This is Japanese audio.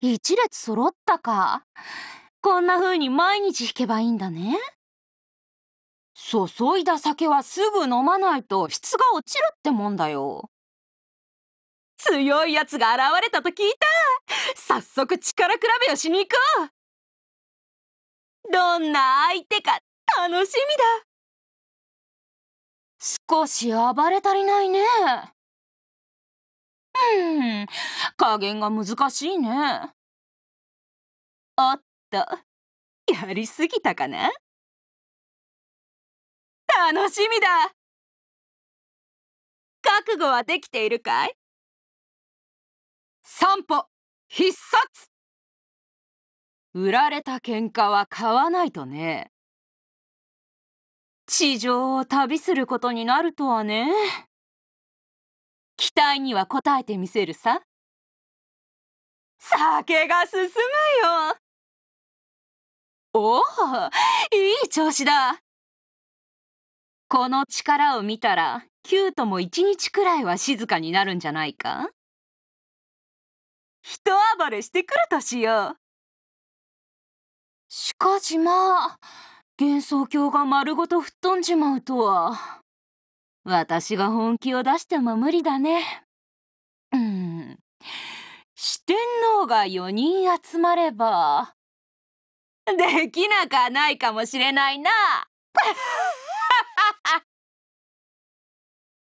一列揃ったかこんな風に毎日弾けばいいんだね注いだ酒はすぐ飲まないと質が落ちるってもんだよ強いやつが現れたと聞いた早速力比べをしに行こうどんな相手か楽しみだ少し暴れ足りないねうん加減が難しいねおっとやりすぎたかな楽しみだ覚悟はできているかい散歩必殺売られた喧嘩は買わないとね地上を旅することになるとはね期待には応えてみせるさ酒が進むよおおいい調子だこの力を見たらキュートも一日くらいは静かになるんじゃないか一暴れしてくるとしようしかしまあ幻想郷が丸ごと吹っ飛んじまうとは私が本気を出しても無理だねが4人集まればできなかないかもしれないな